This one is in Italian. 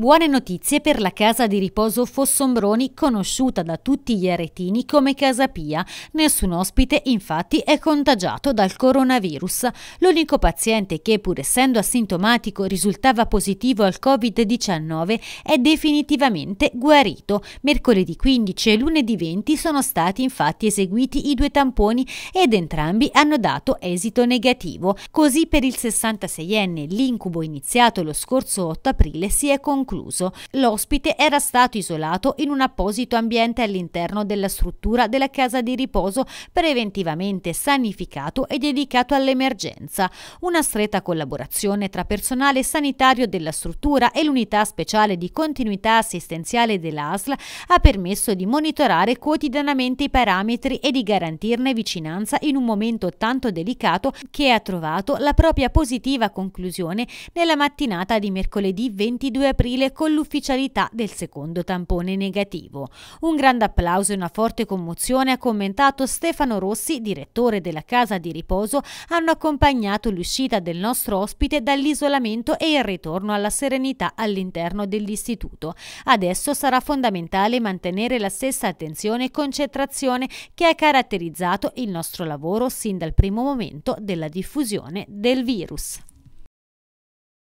Buone notizie per la casa di riposo Fossombroni, conosciuta da tutti gli aretini come Casa Pia. Nessun ospite, infatti, è contagiato dal coronavirus. L'unico paziente che, pur essendo asintomatico, risultava positivo al Covid-19 è definitivamente guarito. Mercoledì 15 e lunedì 20 sono stati infatti eseguiti i due tamponi ed entrambi hanno dato esito negativo. Così per il 66enne l'incubo iniziato lo scorso 8 aprile si è concluso concluso. L'ospite era stato isolato in un apposito ambiente all'interno della struttura della casa di riposo preventivamente sanificato e dedicato all'emergenza. Una stretta collaborazione tra personale sanitario della struttura e l'unità speciale di continuità assistenziale dell'ASL ha permesso di monitorare quotidianamente i parametri e di garantirne vicinanza in un momento tanto delicato che ha trovato la propria positiva conclusione nella mattinata di mercoledì 22 aprile possibile con l'ufficialità del secondo tampone negativo. Un grande applauso e una forte commozione ha commentato Stefano Rossi, direttore della casa di riposo, hanno accompagnato l'uscita del nostro ospite dall'isolamento e il ritorno alla serenità all'interno dell'istituto. Adesso sarà fondamentale mantenere la stessa attenzione e concentrazione che ha caratterizzato il nostro lavoro sin dal primo momento della diffusione del virus.